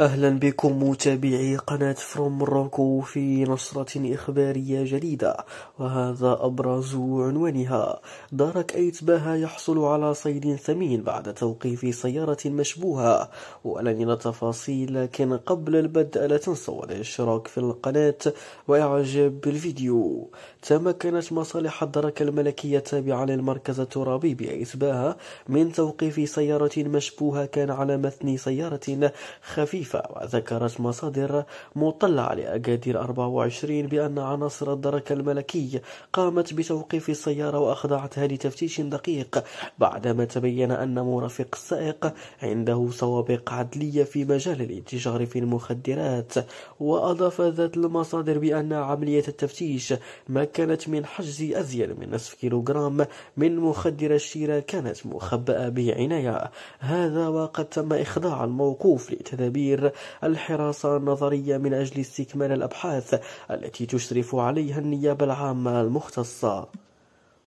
أهلا بكم متابعي قناة فروم روكو في نشرة إخبارية جديدة وهذا أبرز عنوانها دارك أيت باها يحصل على صيد ثمين بعد توقيف سيارة مشبوهة وأعلننا تفاصيل لكن قبل البدء لا تنسوا الاشتراك في القناة وإعجاب بالفيديو تمكنت مصالح الدرك الملكية التابعة للمركز الترابي بأيت باها من توقيف سيارة مشبوهة كان على متن سيارة خفيفة الطائفة وذكرت مصادر مطلعة لأكادير 24 بأن عناصر الدرك الملكي قامت بتوقيف السيارة وأخضعتها لتفتيش دقيق بعدما تبين أن مرافق السائق عنده سوابق عدلية في مجال الانتشار في المخدرات وأضاف ذات المصادر بأن عملية التفتيش مكنت من حجز أزيد من نصف كيلوغرام من مخدر الشيرة كانت مخبأة بعناية هذا وقد تم إخضاع الموقوف لتدابير الأخير الحراسة النظرية من أجل استكمال الأبحاث التي تشرف عليها النيابة العامة المختصة